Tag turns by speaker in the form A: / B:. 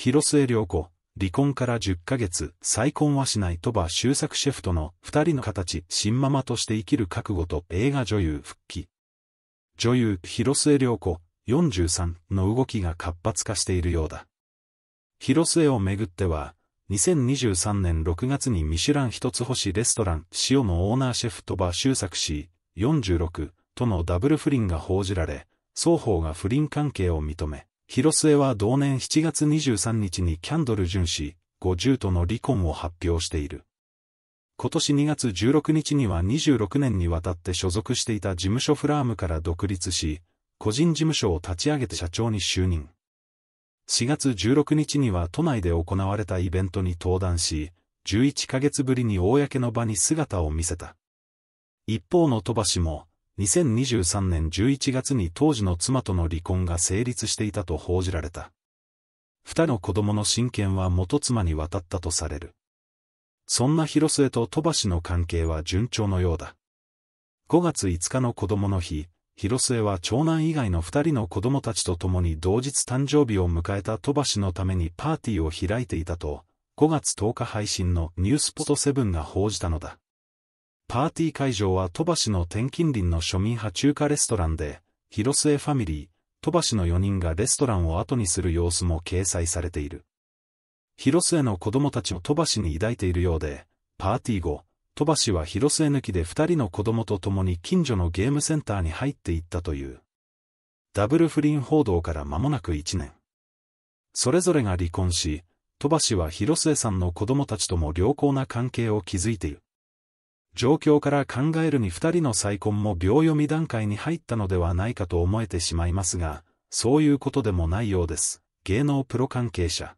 A: 広末涼子、離婚から10ヶ月、再婚はしない鳥羽周作シェフとの二人の形、新ママとして生きる覚悟と映画女優復帰。女優、広末涼子、43の動きが活発化しているようだ。広末をめぐっては、2023年6月にミシュラン一つ星レストラン、塩のオーナーシェフ鳥羽周作氏、46とのダブル不倫が報じられ、双方が不倫関係を認め、広末は同年7月23日にキャンドルン氏、50との離婚を発表している。今年2月16日には26年にわたって所属していた事務所フラームから独立し、個人事務所を立ち上げて社長に就任。4月16日には都内で行われたイベントに登壇し、11ヶ月ぶりに公の場に姿を見せた。一方の戸橋も、2023年11月に当時の妻との離婚が成立していたと報じられた。二の子供の親権は元妻に渡ったとされる。そんな広末と戸橋の関係は順調のようだ。5月5日の子供の日、広末は長男以外の二人の子供たちと共に同日誕生日を迎えた戸橋のためにパーティーを開いていたと、5月10日配信のニュースポトセブンが報じたのだ。パーティー会場は鳥羽市の転勤林の庶民派中華レストランで、広末ファミリー、鳥羽市の4人がレストランを後にする様子も掲載されている。広末の子供たちを鳥羽市に抱いているようで、パーティー後、鳥羽市は広末抜きで2人の子供と共に近所のゲームセンターに入っていったという。ダブル不倫報道から間もなく1年。それぞれが離婚し、鳥羽氏は広末さんの子供たちとも良好な関係を築いている。状況から考えるに二人の再婚も秒読み段階に入ったのではないかと思えてしまいますが、そういうことでもないようです。芸能プロ関係者。